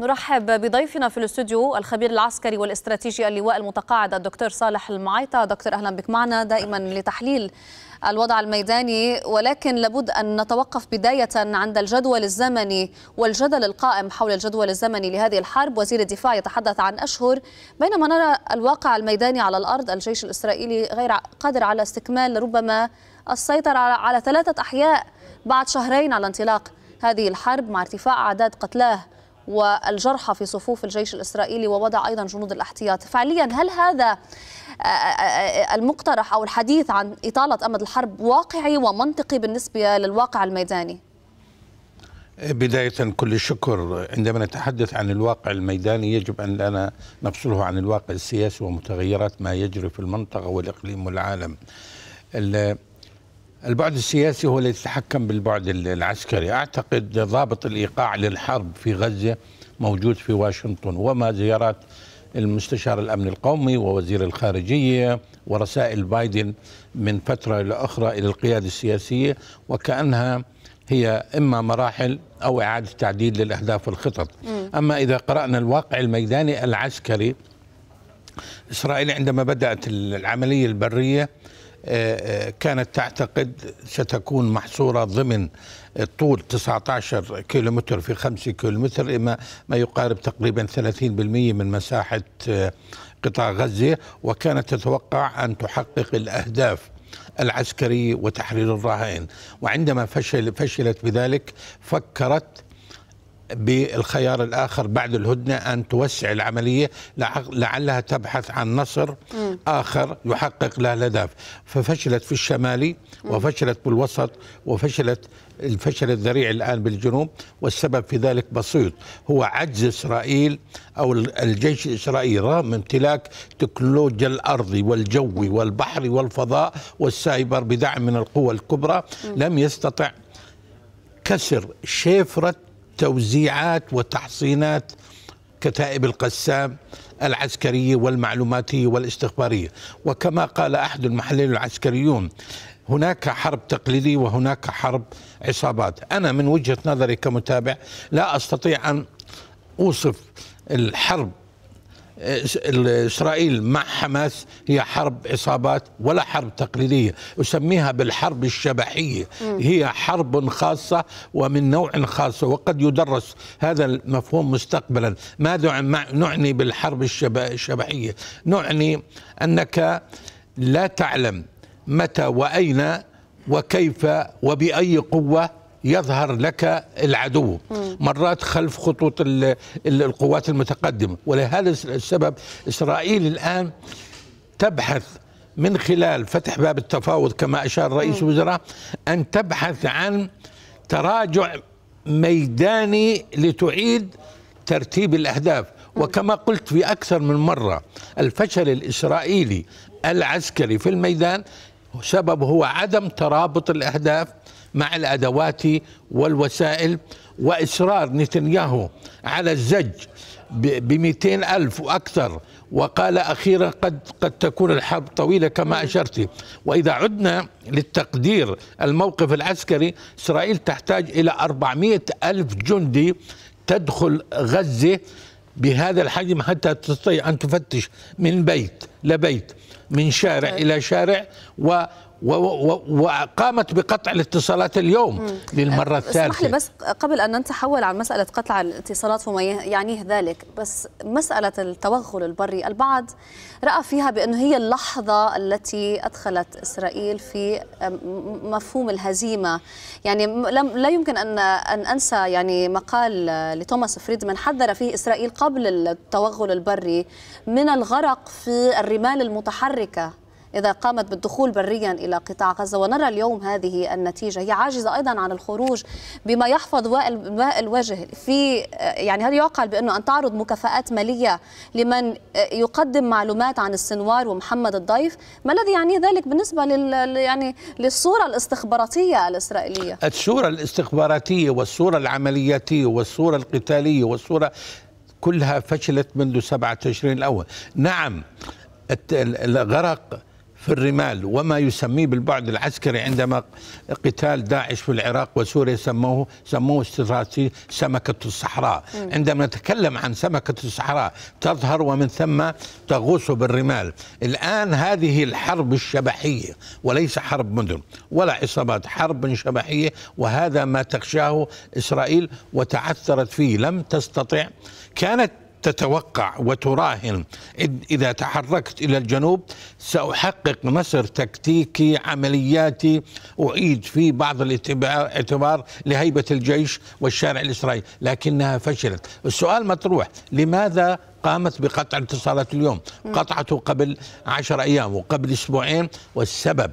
نرحب بضيفنا في الاستوديو الخبير العسكري والاستراتيجي اللواء المتقاعد الدكتور صالح المعيطة دكتور أهلا بك معنا دائما لتحليل الوضع الميداني ولكن لابد أن نتوقف بداية عند الجدول الزمني والجدل القائم حول الجدول الزمني لهذه الحرب وزير الدفاع يتحدث عن أشهر بينما نرى الواقع الميداني على الأرض الجيش الإسرائيلي غير قادر على استكمال ربما السيطرة على ثلاثة أحياء بعد شهرين على انطلاق هذه الحرب مع ارتفاع أعداد قتلاه والجرحى في صفوف الجيش الإسرائيلي ووضع أيضا جنود الاحتياط فعليا هل هذا آه، آه، آه، المقترح أو الحديث عن إطالة أمد الحرب واقعي ومنطقي بالنسبة للواقع الميداني؟ بداية كل الشكر عندما نتحدث عن الواقع الميداني يجب أن لا نفصله عن الواقع السياسي ومتغيرات ما يجري في المنطقة والإقليم والعالم البعد السياسي هو الذي يتحكم بالبعد العسكري أعتقد ضابط الإيقاع للحرب في غزة موجود في واشنطن وما زيارات المستشار الأمن القومي ووزير الخارجية ورسائل بايدن من فترة إلى أخرى إلى القيادة السياسية وكأنها هي إما مراحل أو إعادة تعديل للأهداف والخطط أما إذا قرأنا الواقع الميداني العسكري إسرائيل عندما بدأت العملية البرية كانت تعتقد ستكون محصورة ضمن الطول 19 كيلومتر في 5 كيلومتر ما ما يقارب تقريبا 30% من مساحة آه، قطاع غزة وكانت تتوقع أن تحقق الأهداف العسكري وتحرير الرهائن وعندما فشل فشلت بذلك فكرت بالخيار الآخر بعد الهدنة أن توسع العملية لعلها تبحث عن نصر آخر يحقق لها الأهداف ففشلت في الشمالي وفشلت بالوسط وفشلت الفشل الذريع الآن بالجنوب والسبب في ذلك بسيط هو عجز إسرائيل أو الجيش الإسرائيلي رغم امتلاك تكنولوجيا الأرضي والجوي والبحري والفضاء والسايبر بدعم من القوى الكبرى لم يستطع كسر شفرة توزيعات وتحصينات كتائب القسام العسكرية والمعلوماتية والاستخبارية وكما قال أحد المحللين العسكريون هناك حرب تقليدية وهناك حرب عصابات أنا من وجهة نظري كمتابع لا أستطيع أن أوصف الحرب إسرائيل مع حماس هي حرب عصابات ولا حرب تقليدية أسميها بالحرب الشبحية هي حرب خاصة ومن نوع خاص وقد يدرس هذا المفهوم مستقبلا ماذا نعني بالحرب الشبحية نعني أنك لا تعلم متى وأين وكيف وبأي قوة يظهر لك العدو مرات خلف خطوط القوات المتقدمة ولهذا السبب إسرائيل الآن تبحث من خلال فتح باب التفاوض كما أشار رئيس الوزراء أن تبحث عن تراجع ميداني لتعيد ترتيب الأهداف وكما قلت في أكثر من مرة الفشل الإسرائيلي العسكري في الميدان سبب هو عدم ترابط الأهداف مع الادوات والوسائل واصرار نتنياهو على الزج ب 200 ألف وأكثر وقال أخيرا قد قد تكون الحرب طويلة كما أشرت وإذا عدنا للتقدير الموقف العسكري إسرائيل تحتاج إلى 400 ألف جندي تدخل غزة بهذا الحجم حتى تستطيع أن تفتش من بيت لبيت من شارع طيب. إلى شارع و وقامت بقطع الاتصالات اليوم للمرة الثالثة اسمح لي بس قبل أن نتحول عن مسألة قطع الاتصالات وما يعنيه ذلك بس مسألة التوغل البري البعض رأى فيها بأنه هي اللحظة التي أدخلت إسرائيل في مفهوم الهزيمة يعني لم لا يمكن أن أن أنسى يعني مقال لتوماس فريدمان حذر فيه إسرائيل قبل التوغل البري من الغرق في الرمال المتحركة إذا قامت بالدخول بريا إلى قطاع غزة ونرى اليوم هذه النتيجة هي عاجزة أيضا عن الخروج بما يحفظ ماء الوجه في يعني هل يعقل بأنه أن تعرض مكافآت مالية لمن يقدم معلومات عن السنوار ومحمد الضيف ما الذي يعنيه ذلك بالنسبة لل يعني للصورة الاستخباراتية الإسرائيلية الصورة الاستخباراتية والصورة العملياتية والصورة القتالية والصورة كلها فشلت منذ 7 تشرين الأول نعم الغرق في الرمال وما يسميه بالبعد العسكري عندما قتال داعش في العراق وسوريا سموه سموه استراتيجي سمكة الصحراء عندما نتكلم عن سمكة الصحراء تظهر ومن ثم تغوص بالرمال الآن هذه الحرب الشبحية وليس حرب مدن ولا عصابات حرب شبحية وهذا ما تخشاه إسرائيل وتعثرت فيه لم تستطع كانت تتوقع وتراهن إذا تحركت إلى الجنوب سأحقق نصر تكتيكي عملياتي أعيد في بعض الاعتبار لهيبة الجيش والشارع الإسرائيلي لكنها فشلت السؤال مطروح لماذا قامت بقطع اتصالات اليوم قطعته قبل عشر أيام وقبل أسبوعين والسبب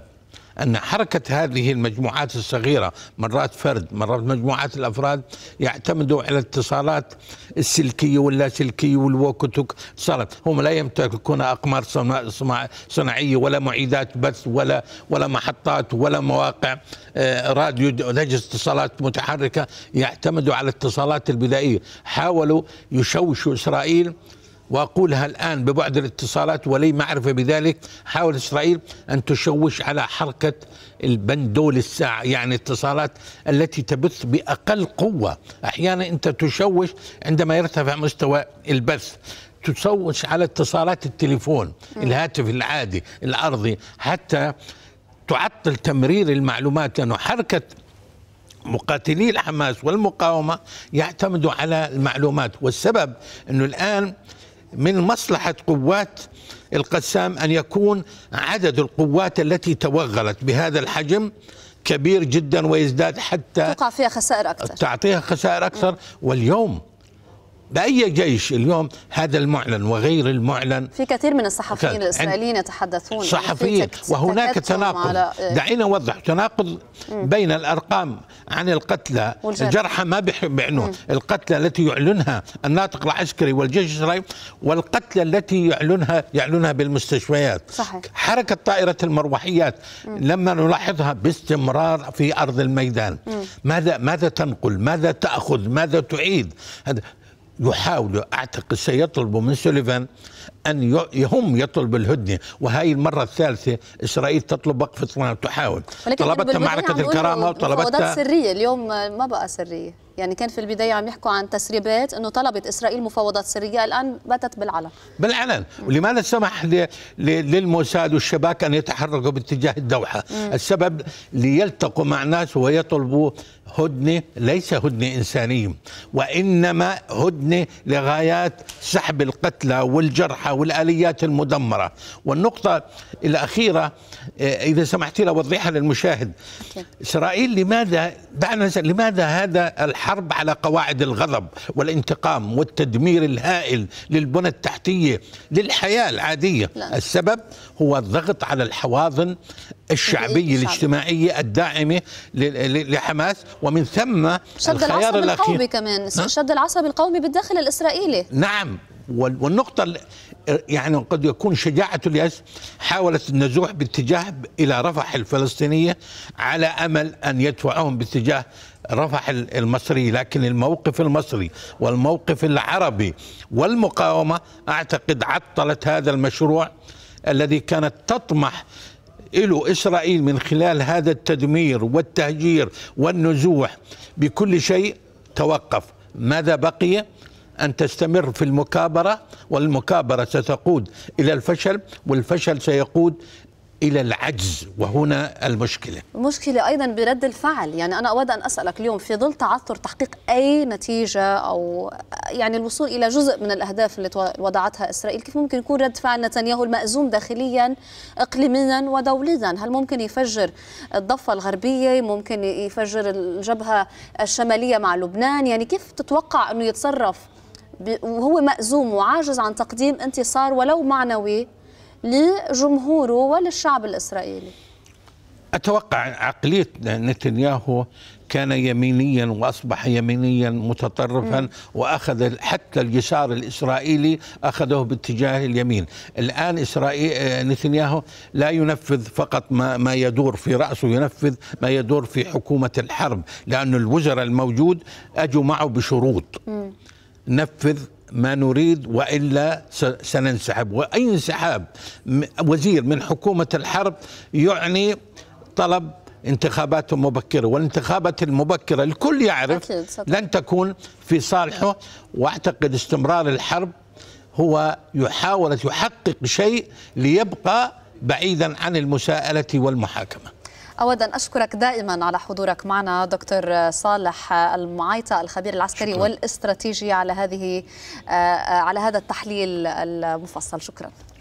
أن حركة هذه المجموعات الصغيرة مرات فرد مرات مجموعات الأفراد يعتمدوا على اتصالات السلكية واللاسلكية والوكتوك صارت هم لا يمتلكون أقمار صناعية ولا معيدات بث ولا ولا محطات ولا مواقع آه، راديو نجس اتصالات متحركة يعتمدوا على الاتصالات البدائية حاولوا يشوشوا إسرائيل واقولها الان ببعد الاتصالات ولي معرفه بذلك حاول اسرائيل ان تشوش على حركه البندول الساعه يعني اتصالات التي تبث باقل قوه احيانا انت تشوش عندما يرتفع مستوى البث تشوش على اتصالات التليفون الهاتف العادي الارضي حتى تعطل تمرير المعلومات لانه حركه مقاتلي الحماس والمقاومه يعتمدوا على المعلومات والسبب انه الان من مصلحة قوات القسام أن يكون عدد القوات التي توغلت بهذا الحجم كبير جدا ويزداد حتى تقع فيها خسائر أكثر تعطيها خسائر أكثر واليوم بأي جيش اليوم هذا المعلن وغير المعلن في كثير من الصحفيين الإسرائيليين يتحدثون صحفيين وهناك تناقض إيه؟ دعينا نوضح تناقض بين الأرقام عن القتلى الجرحى ما بيعنون القتلى التي يعلنها الناطق العسكري والجيش الإسرائيلي والقتلى التي يعلنها يعلنها بالمستشفيات صحيح. حركة طائرة المروحيات مم. لما نلاحظها باستمرار في أرض الميدان مم. ماذا ماذا تنقل ماذا تأخذ ماذا تعيد يحاول اعتقد سيطلب من سوليفان ان هم يطلبوا الهدنه وهي المره الثالثه اسرائيل تطلب وقف اطلاق تحاول طلبتها معركه الكرامه وطلبتها مفاوضات سريه اليوم ما بقى سريه يعني كان في البدايه عم يحكوا عن تسريبات انه طلبت اسرائيل مفاوضات سريه الان باتت بالعلن بالعلن ولماذا سمح للموساد والشباك ان يتحركوا باتجاه الدوحه مم. السبب ليلتقوا مع ناس ويطلبوا هدنة ليس هدنة إنسانية وإنما هدنة لغايات سحب القتلى والجرحى والآليات المدمرة والنقطة الأخيرة آه، إذا سمحت لي أوضحها للمشاهد إسرائيل لماذا دعنا لماذا هذا الحرب على قواعد الغضب والانتقام والتدمير الهائل للبنى التحتية للحياة العادية لا. السبب هو الضغط على الحواضن الشعبية الاجتماعية الداعمة لحماس ومن ثم شد العصب القومي كمان شد العصب القومي بالداخل الإسرائيلي نعم والنقطة يعني قد يكون شجاعة اليأس حاولت النزوح باتجاه إلى رفح الفلسطينية على أمل أن يدفعهم باتجاه رفح المصري لكن الموقف المصري والموقف العربي والمقاومة أعتقد عطلت هذا المشروع الذي كانت تطمح له إسرائيل من خلال هذا التدمير والتهجير والنزوح بكل شيء توقف ماذا بقي أن تستمر في المكابرة والمكابرة ستقود إلى الفشل والفشل سيقود الى العجز وهنا المشكله المشكله ايضا برد الفعل يعني انا اود ان اسالك اليوم في ظل تعثر تحقيق اي نتيجه او يعني الوصول الى جزء من الاهداف اللي وضعتها اسرائيل كيف ممكن يكون رد فعل نتنياهو المأزوم داخليا اقليميا ودوليا هل ممكن يفجر الضفه الغربيه ممكن يفجر الجبهه الشماليه مع لبنان يعني كيف تتوقع انه يتصرف وهو مأزوم وعاجز عن تقديم انتصار ولو معنوي لجمهوره وللشعب الإسرائيلي أتوقع عقلية نتنياهو كان يمينيا واصبح يمينيا متطرفا م. واخذ حتى اليسار الاسرائيلي اخذه باتجاه اليمين، الان اسرائيل آه، نتنياهو لا ينفذ فقط ما ما يدور في راسه ينفذ ما يدور في حكومه الحرب، لأن الوزراء الموجود اجوا معه بشروط. م. نفذ ما نريد والا سننسحب واي انسحاب وزير من حكومه الحرب يعني طلب انتخابات مبكره والانتخابات المبكره الكل يعرف لن تكون في صالحه واعتقد استمرار الحرب هو يحاول يحقق شيء ليبقى بعيدا عن المساءله والمحاكمه أود أن أشكرك دائما على حضورك معنا دكتور صالح المعايطة الخبير العسكري شكرا. والاستراتيجي على هذه آه، على هذا التحليل المفصل شكرا